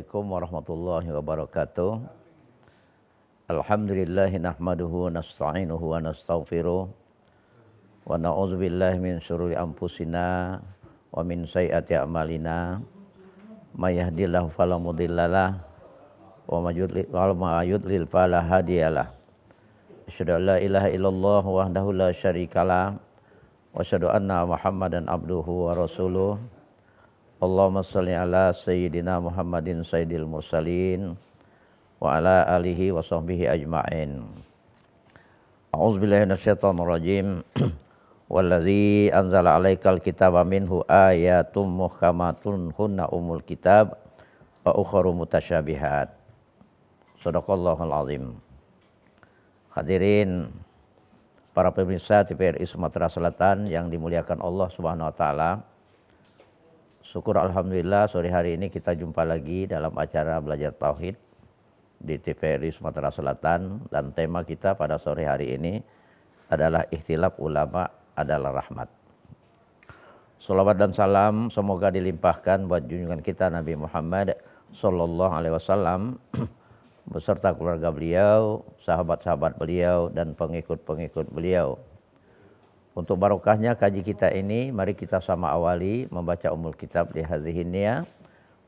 Assalamualaikum warahmatullahi wabarakatuh. Alhamdulillah nahmaduhu wa nasta'inuhu wa nastaghfiruh wa na'udzu billahi min syururi anfusina wa min sayyiati a'malina may yahdihillahu fala mudhillalah wa may yudlil fala hadiyalah. Asyhadu an la ilaha illallah wahdahu la syarikalah wa asyhadu anna Muhammadan abduhu wa rasuluh Allahumma salli ala sayyidina Muhammadin sayyidil mursalin wa ala alihi wa sahbihi ajma'in. A'udzubillahi minasyaitonir rajim. Wallazi anzala 'alaikal kitaba minhu ayatum muhkamatun hunna umul kitab wa ukhra mutasyabihat. Sadaqallahul azim. Hadirin para pemirsa TVRI Sumatera Selatan yang dimuliakan Allah Subhanahu wa taala Syukur Alhamdulillah sore hari ini kita jumpa lagi dalam acara belajar Tauhid di TVRI Sumatera Selatan dan tema kita pada sore hari ini adalah ikhtilaf ulama adalah rahmat. Salawat dan salam semoga dilimpahkan buat junjungan kita Nabi Muhammad Sallallahu Alaihi Wasallam beserta keluarga beliau, sahabat-sahabat beliau dan pengikut-pengikut beliau untuk barokahnya kaji kita ini, mari kita sama awali membaca umul kitab di hazihin niyah.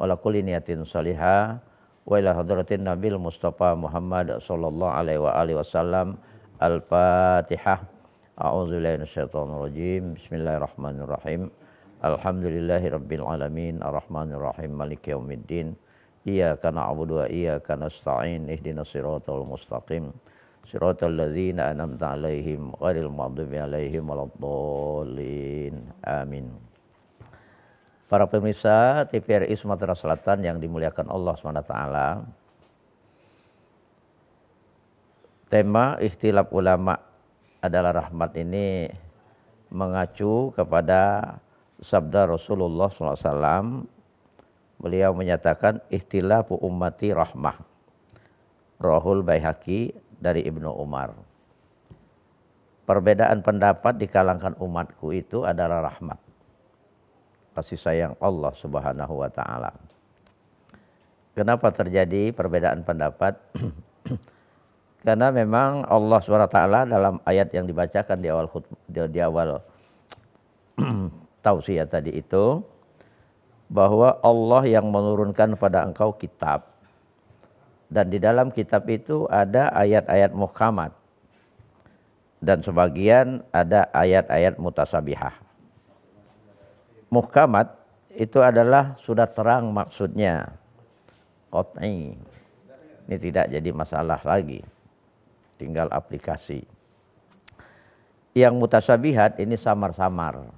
Wala kulli niyatin salihah. Wa ila hadratin nabil Mustafa Muhammad sallallahu alaihi wa alihi wasallam. Al-Fatihah. A'udzu billahi minasyaitonir rajim. Bismillahirrahmanirrahim. Alhamdulillahi rabbil alamin arrahmanir rahim maliki yaumiddin. Iyyaka na'budu wa iyyaka nasta'in ihdinas siratal mustaqim. Siratal ladzina an'amta 'alaihim ghairil maghdubi 'alaihim waladdallin. Amin. Para pemirsa TVRI Sumatera Selatan yang dimuliakan Allah SWT Tema ikhtilaf ulama adalah rahmat ini mengacu kepada sabda Rasulullah SAW. Beliau menyatakan ikhtilafu ummati rahmah. Rohul Baihaqi dari Ibnu Umar. Perbedaan pendapat di kalangan umatku itu adalah rahmat. Kasih sayang Allah Subhanahu wa taala. Kenapa terjadi perbedaan pendapat? Karena memang Allah subhanahu wa ta'ala dalam ayat yang dibacakan di awal khutbah, di awal tausiah tadi itu bahwa Allah yang menurunkan pada engkau kitab dan di dalam kitab itu ada ayat-ayat muhkamat dan sebagian ada ayat-ayat mutasabihah. Muhkamat itu adalah sudah terang maksudnya. Ini tidak jadi masalah lagi. Tinggal aplikasi. Yang mutasabihat ini samar-samar.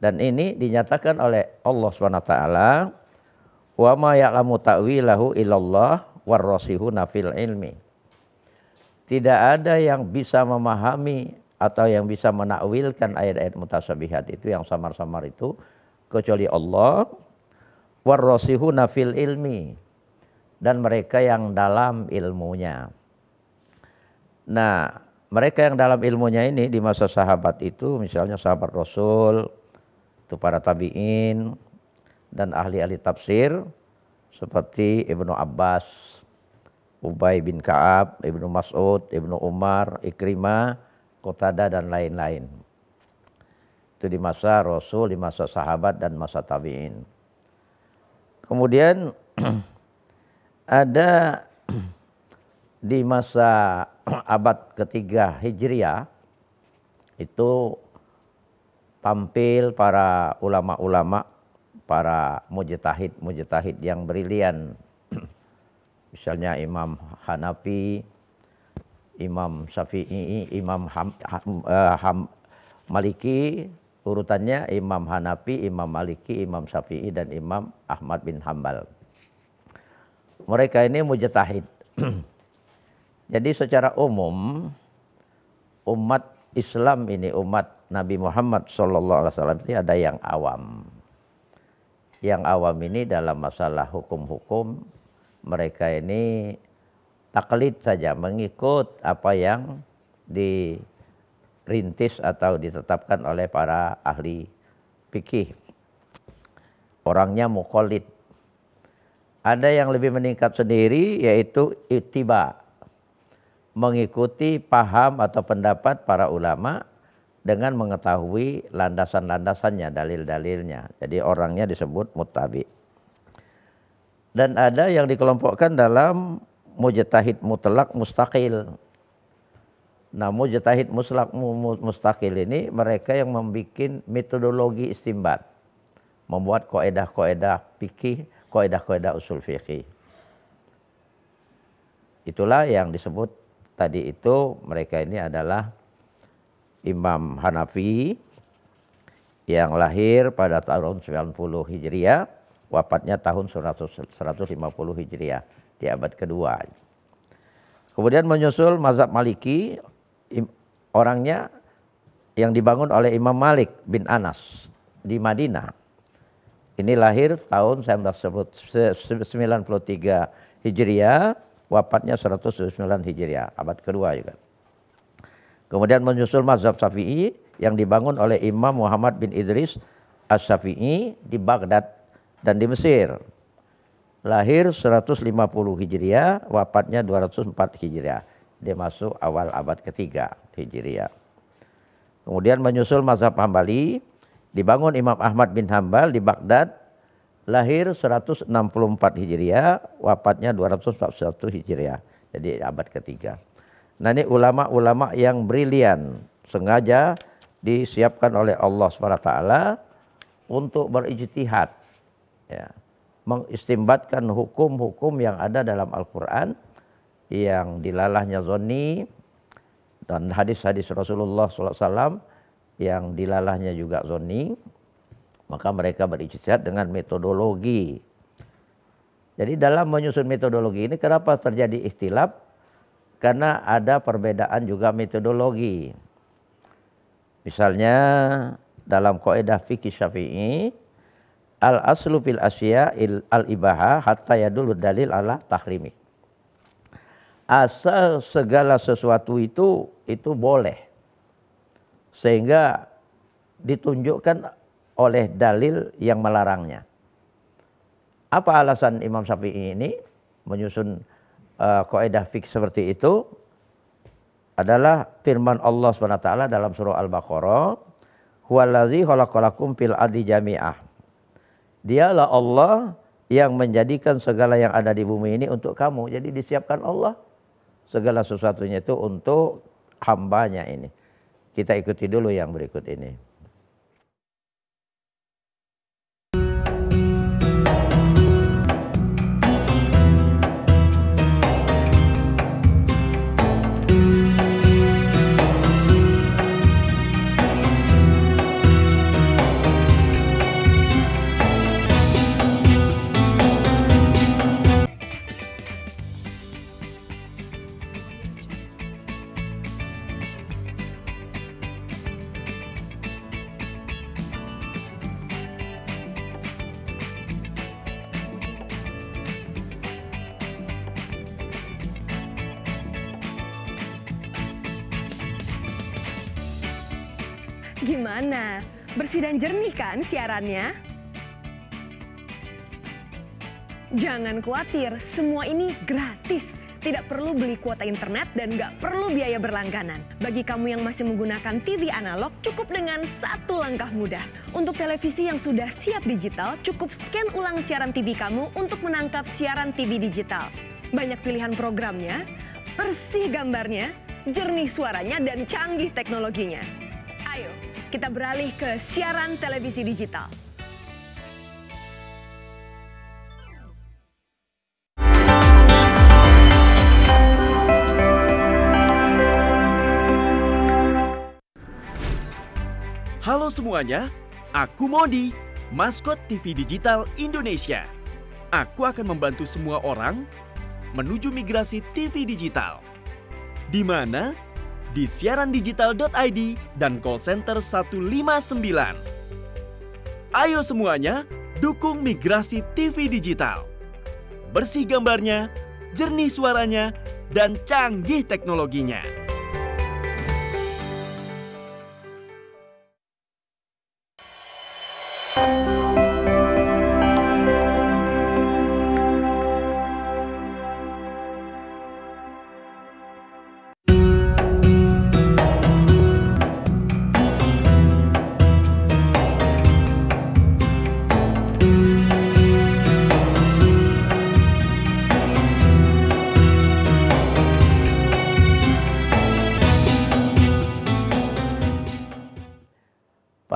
Dan ini dinyatakan oleh Allah SWT. Wa ma ya'lamu ta'wilahu illallah warrasihuna fil ilmi. Tidak ada yang bisa memahami atau yang bisa menakwilkan ayat-ayat mutasabihat itu yang samar-samar itu kecuali Allah warrasihuna fil ilmi dan mereka yang dalam ilmunya. Nah, mereka yang dalam ilmunya ini di masa sahabat itu misalnya sahabat Rasul, itu para tabi'in dan ahli-ahli tafsir seperti Ibnu Abbas Ubay bin Kaab, Ibnu Mas'ud, Ibnu Umar, Ikrimah, Qotada dan lain-lain. Itu di masa Rasul, di masa sahabat dan masa tabi'in. Kemudian ada di masa abad ketiga Hijriah itu tampil para ulama-ulama, para mujtahid-mujtahid yang brilian Misalnya Imam Hanafi, Imam Syafi'i, Imam Ham, Ham, eh, Ham, Maliki, urutannya Imam Hanafi, Imam Maliki, Imam Syafi'i dan Imam Ahmad bin Hambal. Mereka ini mujtahid. Jadi secara umum umat Islam ini umat Nabi Muhammad SAW ini ada yang awam. Yang awam ini dalam masalah hukum-hukum mereka ini taklid saja mengikut apa yang dirintis atau ditetapkan oleh para ahli fikih. Orangnya mukolid. Ada yang lebih meningkat sendiri yaitu itiba. Mengikuti paham atau pendapat para ulama dengan mengetahui landasan-landasannya, dalil-dalilnya. Jadi orangnya disebut mutabi dan ada yang dikelompokkan dalam mujtahid mutlak mustaqil. Nah, mujtahid mutlak mustaqil ini mereka yang membuat metodologi istimbat. Membuat koedah-koedah fikih, koedah-koedah usul fikih. Itulah yang disebut tadi itu mereka ini adalah Imam Hanafi yang lahir pada tahun 90 Hijriah wafatnya tahun 100, 150 Hijriah di abad kedua. Kemudian menyusul mazhab Maliki orangnya yang dibangun oleh Imam Malik bin Anas di Madinah. Ini lahir tahun 1993 Hijriah, wafatnya 109 Hijriah, abad kedua juga. Kemudian menyusul mazhab Syafi'i yang dibangun oleh Imam Muhammad bin Idris As-Syafi'i di Baghdad dan di Mesir. Lahir 150 Hijriah, wafatnya 204 Hijriah. Dia masuk awal abad ketiga Hijriah. Kemudian menyusul mazhab Hambali, dibangun Imam Ahmad bin Hambal di Baghdad, lahir 164 Hijriah, wafatnya 241 Hijriah. Jadi abad ketiga. Nah ini ulama-ulama yang brilian, sengaja disiapkan oleh Allah SWT untuk berijtihad ya, mengistimbatkan hukum-hukum yang ada dalam Al-Quran yang dilalahnya zoni dan hadis-hadis Rasulullah SAW yang dilalahnya juga zoni maka mereka berijtihad dengan metodologi jadi dalam menyusun metodologi ini kenapa terjadi istilah karena ada perbedaan juga metodologi misalnya dalam kaidah fikih syafi'i al aslu fil asya il al ibaha hatta ya dulu dalil ala tahrimi. Asal segala sesuatu itu itu boleh. Sehingga ditunjukkan oleh dalil yang melarangnya. Apa alasan Imam Syafi'i ini menyusun uh, kaidah fik seperti itu? Adalah firman Allah SWT dalam surah Al-Baqarah, "Huwallazi khalaqalakum fil adi jami'ah." Dialah Allah yang menjadikan segala yang ada di bumi ini untuk kamu. Jadi disiapkan Allah segala sesuatunya itu untuk hambanya ini. Kita ikuti dulu yang berikut ini. Gimana? Bersih dan jernih kan siarannya? Jangan khawatir, semua ini gratis. Tidak perlu beli kuota internet dan nggak perlu biaya berlangganan. Bagi kamu yang masih menggunakan TV analog, cukup dengan satu langkah mudah. Untuk televisi yang sudah siap digital, cukup scan ulang siaran TV kamu untuk menangkap siaran TV digital. Banyak pilihan programnya, bersih gambarnya, jernih suaranya, dan canggih teknologinya. Ayo, kita beralih ke siaran televisi digital. Halo semuanya, aku Modi, maskot TV digital Indonesia. Aku akan membantu semua orang menuju migrasi TV digital. Di mana di siarandigital.id dan call center 159. Ayo semuanya, dukung migrasi TV digital. Bersih gambarnya, jernih suaranya, dan canggih teknologinya. thank you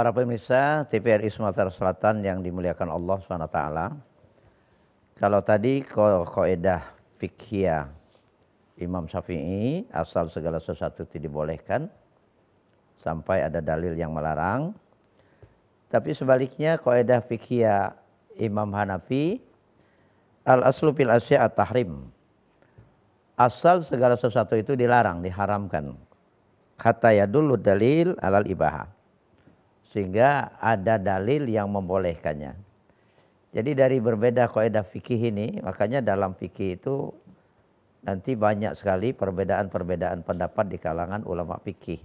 Para pemirsa TVRI Sumatera Selatan yang dimuliakan Allah SWT, kalau tadi koedah fikih Imam Syafi'i asal segala sesuatu tidak dibolehkan sampai ada dalil yang melarang. Tapi sebaliknya koedah fikih Imam Hanafi al aslu fil asya tahrim. Asal segala sesuatu itu dilarang, diharamkan. Kata ya dulu dalil alal ibahah sehingga ada dalil yang membolehkannya. Jadi dari berbeda kaidah fikih ini, makanya dalam fikih itu nanti banyak sekali perbedaan-perbedaan pendapat di kalangan ulama fikih.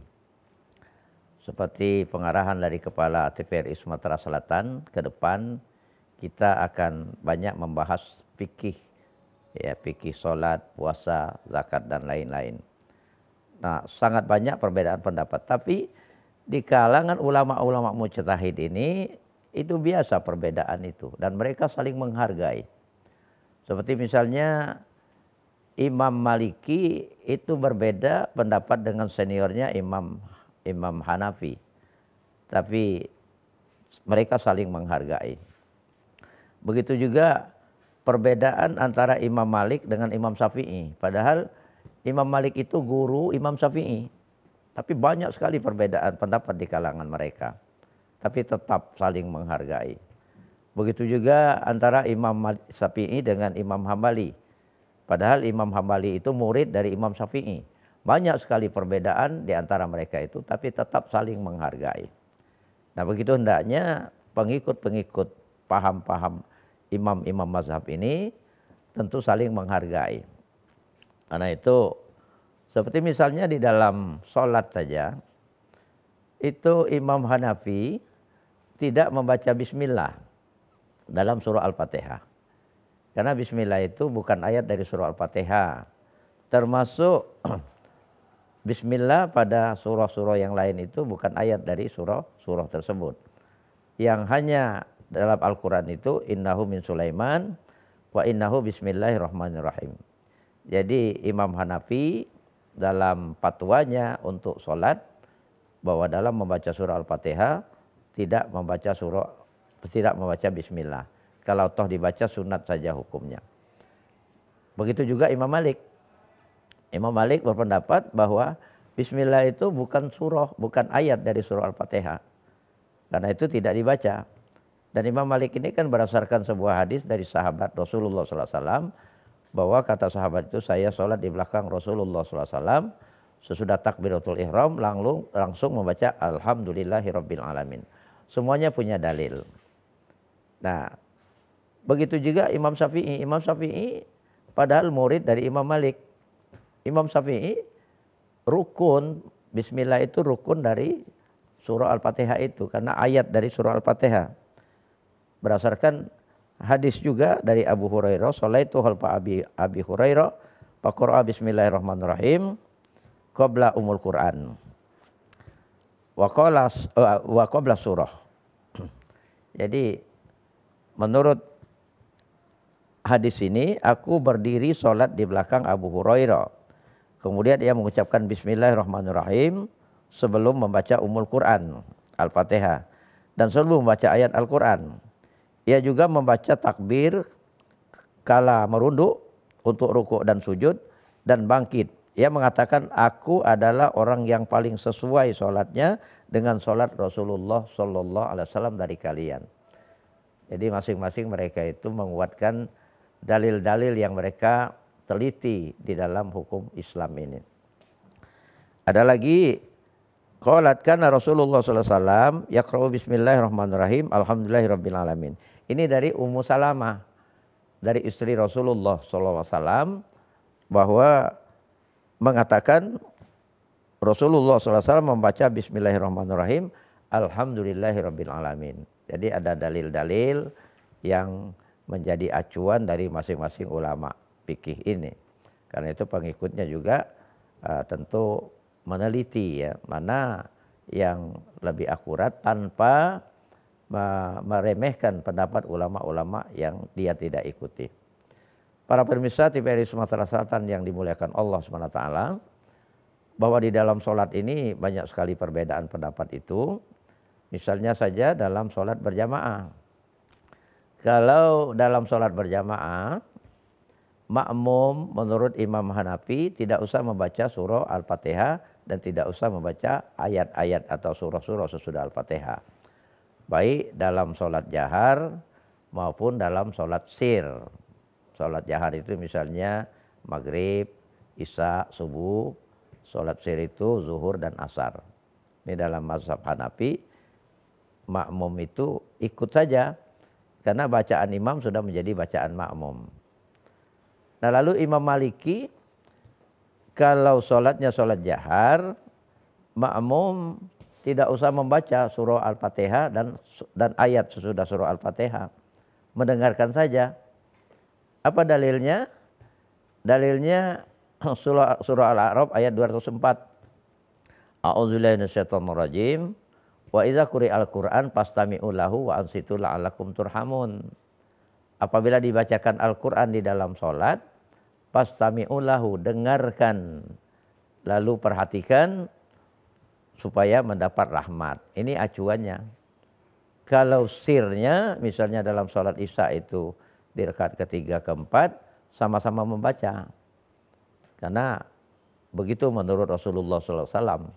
Seperti pengarahan dari kepala TPRI Sumatera Selatan ke depan kita akan banyak membahas fikih ya fikih salat, puasa, zakat dan lain-lain. Nah, sangat banyak perbedaan pendapat, tapi di kalangan ulama-ulama mujtahid ini itu biasa perbedaan itu dan mereka saling menghargai. Seperti misalnya Imam Maliki itu berbeda pendapat dengan seniornya Imam Imam Hanafi. Tapi mereka saling menghargai. Begitu juga perbedaan antara Imam Malik dengan Imam Syafi'i. Padahal Imam Malik itu guru Imam Syafi'i. Tapi banyak sekali perbedaan pendapat di kalangan mereka. Tapi tetap saling menghargai. Begitu juga antara Imam Syafi'i dengan Imam Hambali. Padahal Imam Hambali itu murid dari Imam Syafi'i. Banyak sekali perbedaan di antara mereka itu, tapi tetap saling menghargai. Nah begitu hendaknya pengikut-pengikut paham-paham imam-imam mazhab ini tentu saling menghargai. Karena itu seperti misalnya di dalam sholat saja, itu Imam Hanafi tidak membaca bismillah dalam surah Al-Fatihah. Karena bismillah itu bukan ayat dari surah Al-Fatihah. Termasuk bismillah pada surah-surah yang lain itu bukan ayat dari surah-surah tersebut. Yang hanya dalam Al-Quran itu innahu min Sulaiman wa innahu bismillahirrahmanirrahim. Jadi Imam Hanafi dalam patuanya untuk sholat bahwa dalam membaca surah Al-Fatihah tidak membaca surah tidak membaca bismillah. Kalau toh dibaca sunat saja hukumnya. Begitu juga Imam Malik. Imam Malik berpendapat bahwa bismillah itu bukan surah, bukan ayat dari surah Al-Fatihah. Karena itu tidak dibaca. Dan Imam Malik ini kan berdasarkan sebuah hadis dari sahabat Rasulullah SAW bahwa kata sahabat itu saya sholat di belakang Rasulullah SAW sesudah takbiratul ihram langsung langsung membaca alhamdulillahirabbil alamin. Semuanya punya dalil. Nah, begitu juga Imam Syafi'i. Imam Syafi'i padahal murid dari Imam Malik. Imam Syafi'i rukun bismillah itu rukun dari surah Al-Fatihah itu karena ayat dari surah Al-Fatihah. Berdasarkan hadis juga dari Abu Hurairah, "Shalaitu halfa Abi Abi Hurairah, faqara bismillahirrahmanirrahim qabla umul Qur'an." Wa qala eh, wa qabla surah. Jadi menurut hadis ini aku berdiri salat di belakang Abu Hurairah. Kemudian ia mengucapkan bismillahirrahmanirrahim sebelum membaca umul Qur'an, Al-Fatihah dan sebelum membaca ayat Al-Qur'an. Ia juga membaca takbir kala merunduk untuk rukuk dan sujud dan bangkit. Ia mengatakan aku adalah orang yang paling sesuai sholatnya dengan sholat Rasulullah Shallallahu Alaihi Wasallam dari kalian. Jadi masing-masing mereka itu menguatkan dalil-dalil yang mereka teliti di dalam hukum Islam ini. Ada lagi Qalat kana Rasulullah sallallahu alaihi wasallam yaqra'u bismillahirrahmanirrahim alhamdulillahirabbil alamin. Ini dari Ummu Salamah dari istri Rasulullah SAW bahwa mengatakan Rasulullah SAW membaca Bismillahirrahmanirrahim Alhamdulillahirrabbilalamin. Jadi ada dalil-dalil yang menjadi acuan dari masing-masing ulama fikih ini. Karena itu pengikutnya juga uh, tentu meneliti ya mana yang lebih akurat tanpa meremehkan pendapat ulama-ulama yang dia tidak ikuti. Para pemirsa TVRI Sumatera Selatan yang dimuliakan Allah SWT, bahwa di dalam sholat ini banyak sekali perbedaan pendapat itu. Misalnya saja dalam sholat berjamaah. Kalau dalam sholat berjamaah, makmum menurut Imam Hanafi tidak usah membaca surah Al-Fatihah dan tidak usah membaca ayat-ayat atau surah-surah sesudah Al-Fatihah baik dalam sholat jahar maupun dalam sholat sir. Sholat jahar itu misalnya maghrib, isya, subuh, sholat sir itu zuhur dan asar. Ini dalam mazhab Hanafi, makmum itu ikut saja karena bacaan imam sudah menjadi bacaan makmum. Nah lalu Imam Maliki kalau sholatnya sholat jahar, makmum tidak usah membaca surah Al-Fatihah dan dan ayat sesudah surah Al-Fatihah. Mendengarkan saja. Apa dalilnya? Dalilnya surah, surah Al-A'raf ayat 204. A'udzubillahi minasyaitonir Wa idza quri'al Qur'an fastami'u lahu wa ansitu la'allakum turhamun. Apabila dibacakan Al-Qur'an di dalam salat, fastami'u lahu, dengarkan lalu perhatikan supaya mendapat rahmat. Ini acuannya. Kalau sirnya misalnya dalam sholat isya itu di rekat ketiga keempat sama-sama membaca. Karena begitu menurut Rasulullah SAW.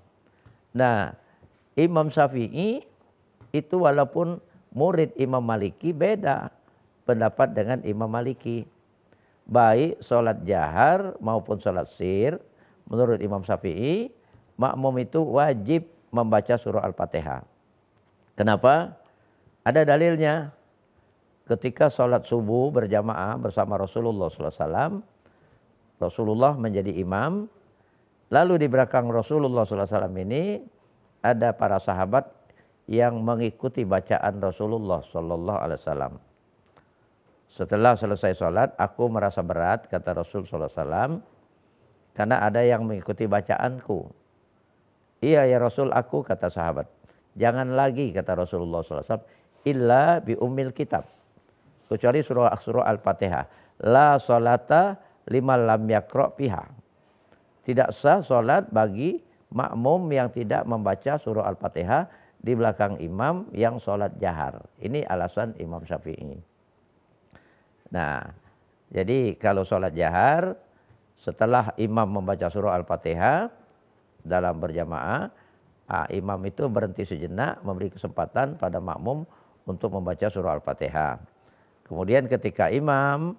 Nah Imam Syafi'i itu walaupun murid Imam Maliki beda pendapat dengan Imam Maliki. Baik sholat jahar maupun sholat sir menurut Imam Syafi'i makmum itu wajib membaca surah Al-Fatihah. Kenapa? Ada dalilnya. Ketika sholat subuh berjamaah bersama Rasulullah SAW, Rasulullah menjadi imam. Lalu di belakang Rasulullah SAW ini ada para sahabat yang mengikuti bacaan Rasulullah Sallallahu Alaihi Wasallam. Setelah selesai sholat, aku merasa berat, kata Rasul Sallallahu Alaihi Wasallam, karena ada yang mengikuti bacaanku. Iya ya Rasul aku kata sahabat. Jangan lagi kata Rasulullah SAW. Illa bi umil kitab. Kecuali surah, surah Al-Fatihah. La solata lima lam yakro piha. Tidak sah solat bagi makmum yang tidak membaca surah Al-Fatihah di belakang imam yang sholat jahar. Ini alasan Imam Syafi'i. Nah, jadi kalau sholat jahar, setelah imam membaca surah Al-Fatihah, dalam berjamaah, ah, imam itu berhenti sejenak memberi kesempatan pada makmum untuk membaca surah Al-Fatihah. Kemudian ketika imam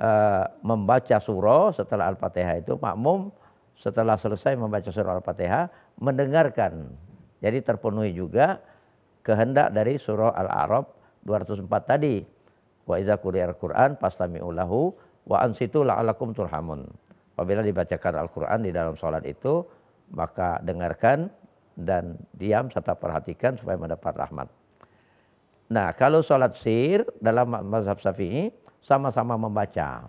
eh, membaca surah setelah Al-Fatihah itu makmum setelah selesai membaca surah Al-Fatihah mendengarkan. Jadi terpenuhi juga kehendak dari surah Al-A'raf 204 tadi. Wa idza quri'al Qur'an pastami ulahu wa ansitu la'alakum turhamun. Apabila dibacakan Al-Qur'an di dalam salat itu maka dengarkan dan diam serta perhatikan supaya mendapat rahmat. Nah, kalau sholat sir dalam mazhab Syafi'i sama-sama membaca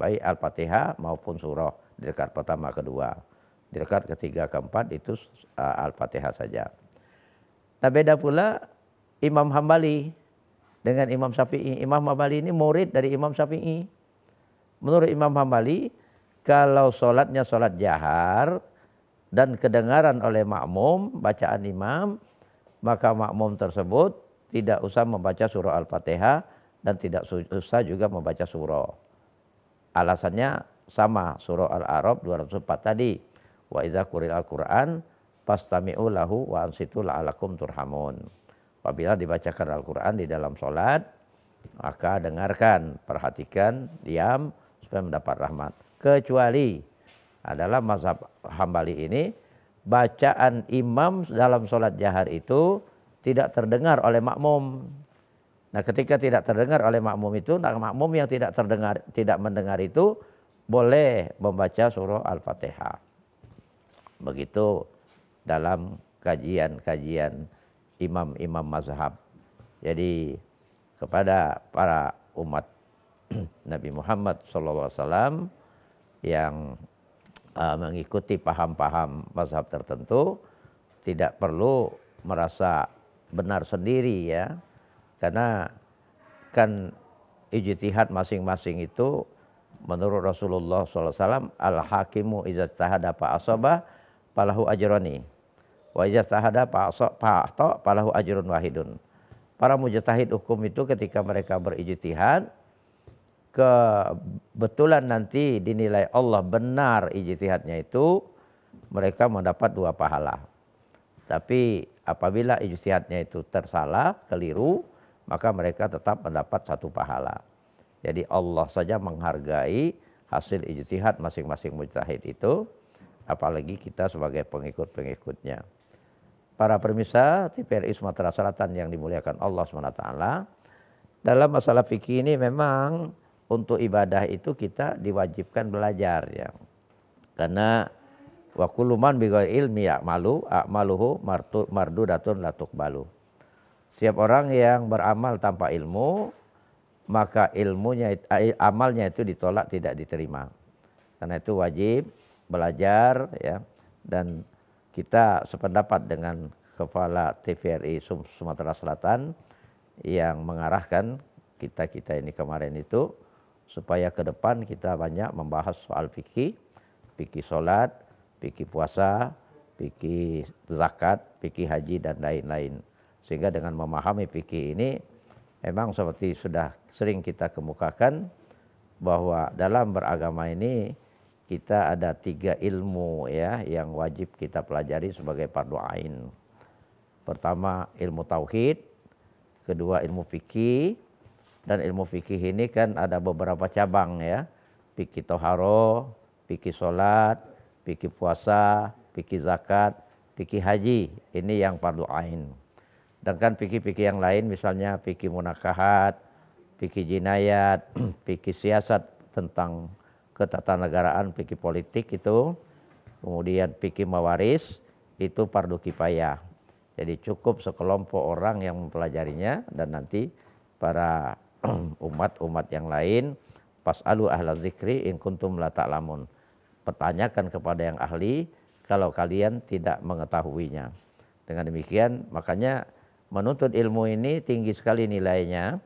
baik Al-Fatihah maupun surah di dekat pertama kedua. Di dekat ketiga keempat itu uh, Al-Fatihah saja. Nah, beda pula Imam Hambali dengan Imam Syafi'i. Imam Hambali ini murid dari Imam Syafi'i. Menurut Imam Hambali, kalau sholatnya sholat jahar, dan kedengaran oleh makmum bacaan imam, maka makmum tersebut tidak usah membaca surah Al-Fatihah dan tidak usah juga membaca surah. Alasannya sama surah Al-Arab 204 tadi. Wa idza al Qur'an fastami'u lahu wa ansitu la'alakum turhamun. Apabila dibacakan Al-Qur'an di dalam salat, maka dengarkan, perhatikan, diam supaya mendapat rahmat. Kecuali adalah mazhab Hambali ini bacaan imam dalam sholat jahar itu tidak terdengar oleh makmum. Nah, ketika tidak terdengar oleh makmum itu, nah makmum yang tidak terdengar tidak mendengar itu boleh membaca surah Al-Fatihah. Begitu dalam kajian-kajian imam-imam mazhab. Jadi kepada para umat Nabi Muhammad SAW yang uh, mengikuti paham-paham mazhab tertentu, tidak perlu merasa benar sendiri ya. Karena kan ijtihad masing-masing itu menurut Rasulullah SAW al-hakimu idza tahada pak asobah palahu ajroni wa pak pak pak ahta palahu ajrun wahidun. Para mujtahid hukum itu ketika mereka berijtihad kebetulan nanti dinilai Allah benar ijtihadnya itu mereka mendapat dua pahala. Tapi apabila ijtihadnya itu tersalah, keliru, maka mereka tetap mendapat satu pahala. Jadi Allah saja menghargai hasil ijtihad masing-masing mujtahid itu, apalagi kita sebagai pengikut-pengikutnya. Para permisa TPRI Sumatera Selatan yang dimuliakan Allah SWT, dalam masalah fikih ini memang untuk ibadah itu kita diwajibkan belajar ya. Karena wa kullu man ilmi ya'malu a'maluhu mardu datun latuk balu. Siap orang yang beramal tanpa ilmu maka ilmunya amalnya itu ditolak tidak diterima. Karena itu wajib belajar ya dan kita sependapat dengan kepala TVRI Sumatera Selatan yang mengarahkan kita-kita ini kemarin itu supaya ke depan kita banyak membahas soal fikih, fikih sholat, fikih puasa, fikih zakat, fikih haji dan lain-lain. Sehingga dengan memahami fikih ini memang seperti sudah sering kita kemukakan bahwa dalam beragama ini kita ada tiga ilmu ya yang wajib kita pelajari sebagai fardu ain. Pertama ilmu tauhid, kedua ilmu fikih, dan ilmu fikih ini kan ada beberapa cabang ya. Fikih toharo, fikih sholat, fikih puasa, fikih zakat, fikih haji. Ini yang fardu ain. Dan kan fikih-fikih yang lain misalnya fikih munakahat, fikih jinayat, fikih siasat tentang ketatanegaraan, fikih politik itu. Kemudian fikih mawaris itu fardu kifayah. Jadi cukup sekelompok orang yang mempelajarinya dan nanti para umat-umat yang lain fasalu ahla zikri in kuntum la ta'lamun. Pertanyakan kepada yang ahli kalau kalian tidak mengetahuinya. Dengan demikian makanya menuntut ilmu ini tinggi sekali nilainya.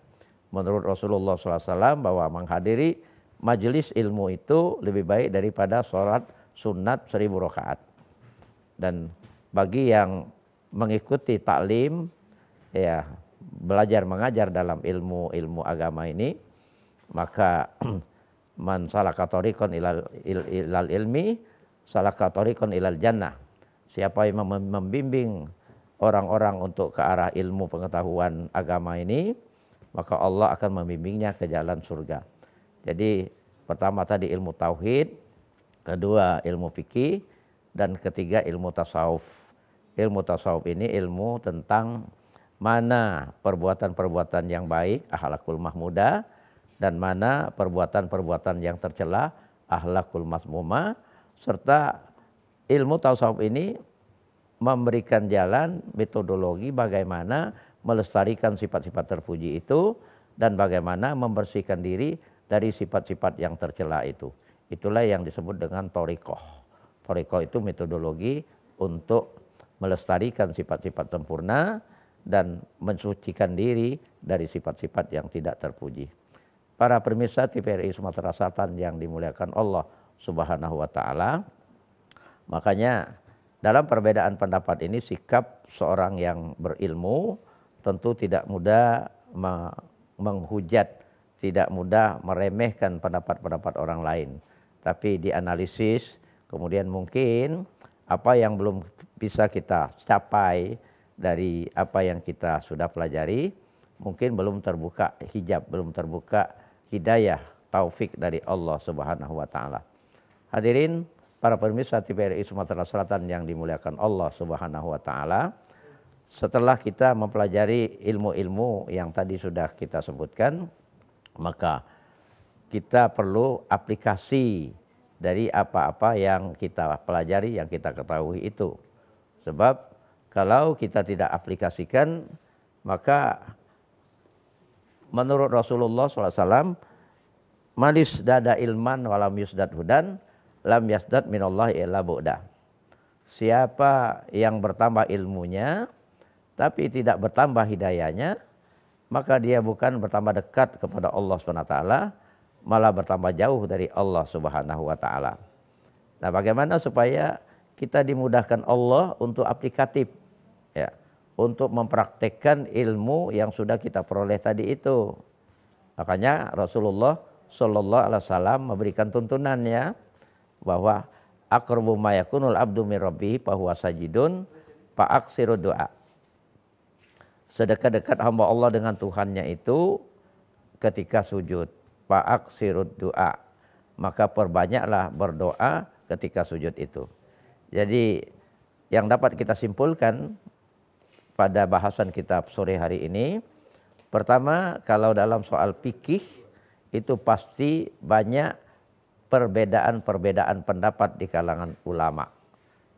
Menurut Rasulullah SAW bahwa menghadiri majelis ilmu itu lebih baik daripada sholat sunat seribu rakaat. Dan bagi yang mengikuti taklim ya belajar mengajar dalam ilmu-ilmu agama ini, maka man salaka tariqan ilal, il, ilal ilmi salaka tariqan ilal jannah. Siapa yang membimbing orang-orang untuk ke arah ilmu pengetahuan agama ini, maka Allah akan membimbingnya ke jalan surga. Jadi pertama tadi ilmu tauhid, kedua ilmu fikih, dan ketiga ilmu tasawuf. Ilmu tasawuf ini ilmu tentang mana perbuatan-perbuatan yang baik ahlakul mahmuda dan mana perbuatan-perbuatan yang tercela ahlakul masmuma serta ilmu tasawuf ini memberikan jalan metodologi bagaimana melestarikan sifat-sifat terpuji itu dan bagaimana membersihkan diri dari sifat-sifat yang tercela itu. Itulah yang disebut dengan torikoh. Torikoh itu metodologi untuk melestarikan sifat-sifat sempurna dan mensucikan diri dari sifat-sifat yang tidak terpuji. Para pemirsa TVRI Sumatera Selatan yang dimuliakan Allah Subhanahu wa taala. Makanya dalam perbedaan pendapat ini sikap seorang yang berilmu tentu tidak mudah menghujat, tidak mudah meremehkan pendapat-pendapat orang lain. Tapi dianalisis, kemudian mungkin apa yang belum bisa kita capai, dari apa yang kita sudah pelajari mungkin belum terbuka hijab, belum terbuka hidayah, taufik dari Allah Subhanahu wa taala. Hadirin para pemirsa TVRI Sumatera Selatan yang dimuliakan Allah Subhanahu wa taala, setelah kita mempelajari ilmu-ilmu yang tadi sudah kita sebutkan, maka kita perlu aplikasi dari apa-apa yang kita pelajari, yang kita ketahui itu. Sebab kalau kita tidak aplikasikan, maka menurut Rasulullah SAW, manis dada ilman walam yusdat hudan, lam yasdat minallah illa bu'da. Siapa yang bertambah ilmunya, tapi tidak bertambah hidayahnya, maka dia bukan bertambah dekat kepada Allah SWT, malah bertambah jauh dari Allah Subhanahu wa taala. Nah, bagaimana supaya kita dimudahkan Allah untuk aplikatif ya untuk mempraktekkan ilmu yang sudah kita peroleh tadi itu. Makanya Rasulullah Shallallahu alaihi wasallam memberikan tuntunannya bahwa akrobu mayakunul abdu min rabbih sajidun pak doa. Sedekat-dekat hamba Allah dengan Tuhannya itu ketika sujud. pak doa. Maka perbanyaklah berdoa ketika sujud itu. Jadi yang dapat kita simpulkan pada bahasan kita sore hari ini. Pertama, kalau dalam soal pikih itu pasti banyak perbedaan-perbedaan pendapat di kalangan ulama.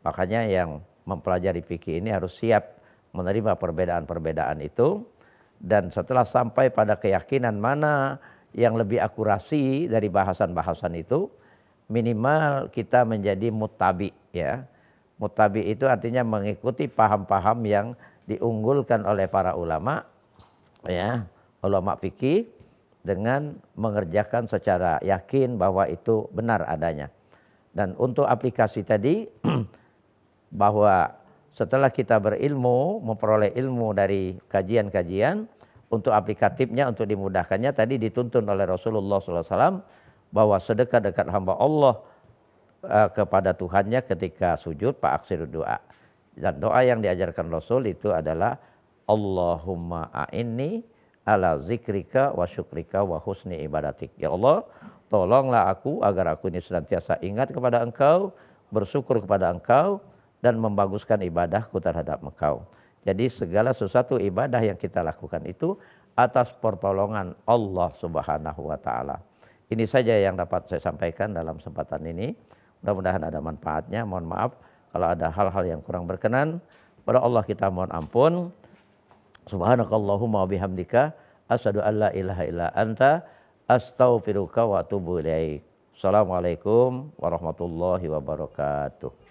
Makanya yang mempelajari pikih ini harus siap menerima perbedaan-perbedaan itu dan setelah sampai pada keyakinan mana yang lebih akurasi dari bahasan-bahasan itu minimal kita menjadi mutabi ya. Mutabi itu artinya mengikuti paham-paham yang diunggulkan oleh para ulama ya ulama fikih dengan mengerjakan secara yakin bahwa itu benar adanya. Dan untuk aplikasi tadi bahwa setelah kita berilmu, memperoleh ilmu dari kajian-kajian, untuk aplikatifnya, untuk dimudahkannya tadi dituntun oleh Rasulullah SAW bahwa sedekah dekat hamba Allah eh, kepada Tuhannya ketika sujud, Pak aksir Doa. Dan doa yang diajarkan Rasul itu adalah Allahumma a'inni ala zikrika wa syukrika wa husni ibadatik. Ya Allah, tolonglah aku agar aku ini senantiasa ingat kepada engkau, bersyukur kepada engkau, dan membaguskan ibadahku terhadap engkau. Jadi segala sesuatu ibadah yang kita lakukan itu atas pertolongan Allah subhanahu wa ta'ala. Ini saja yang dapat saya sampaikan dalam kesempatan ini. Mudah-mudahan ada manfaatnya. Mohon maaf kalau ada hal-hal yang kurang berkenan, pada Allah kita mohon ampun. Subhanakallahumma wabihamdika asyhadu an la ilaha illa anta astaghfiruka wa atubu ilaik. Assalamualaikum warahmatullahi wabarakatuh.